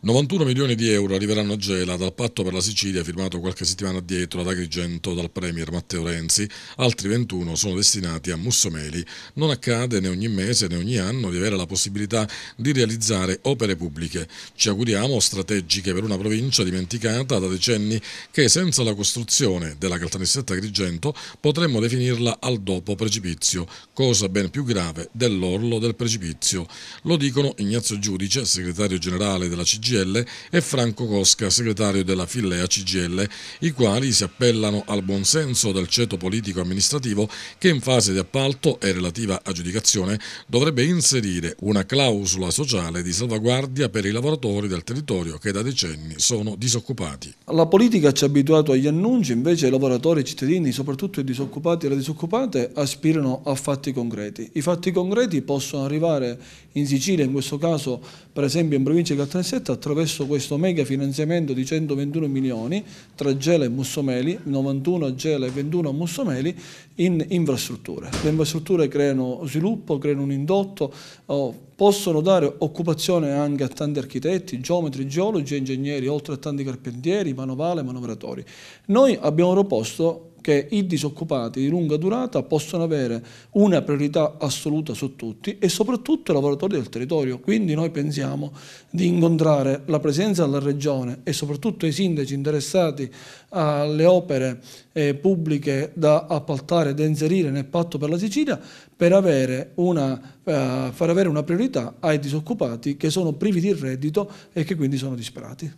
91 milioni di euro arriveranno a Gela dal patto per la Sicilia firmato qualche settimana addietro ad Agrigento dal Premier Matteo Renzi, altri 21 sono destinati a Mussomeli. Non accade né ogni mese né ogni anno di avere la possibilità di realizzare opere pubbliche, ci auguriamo strategiche per una provincia dimenticata da decenni che senza la costruzione della Caltanissetta Agrigento potremmo definirla al dopo precipizio, cosa ben più grave dell'orlo del precipizio. Lo dicono Ignazio Giudice, segretario generale della CG CGL e Franco Cosca, segretario della Fillea CGL, i quali si appellano al buonsenso del ceto politico amministrativo che in fase di appalto e relativa aggiudicazione dovrebbe inserire una clausola sociale di salvaguardia per i lavoratori del territorio che da decenni sono disoccupati. La politica ci ha abituato agli annunci, invece i lavoratori, i cittadini, soprattutto i disoccupati e le disoccupate, aspirano a fatti concreti. I fatti concreti possono arrivare in Sicilia, in questo caso per esempio in provincia di Caltanissetta, attraverso questo mega finanziamento di 121 milioni tra Gela e Mussomeli, 91 a Gela e 21 a Mussomeli, in infrastrutture. Le infrastrutture creano sviluppo, creano un indotto, eh, possono dare occupazione anche a tanti architetti, geometri, geologi e ingegneri, oltre a tanti carpentieri, manovali e manovratori. Noi abbiamo proposto che i disoccupati di lunga durata possono avere una priorità assoluta su tutti e soprattutto i lavoratori del territorio. Quindi noi pensiamo di incontrare la presenza della Regione e soprattutto i sindaci interessati alle opere eh, pubbliche da appaltare e da inserire nel patto per la Sicilia per avere una, eh, far avere una priorità ai disoccupati che sono privi di reddito e che quindi sono disperati.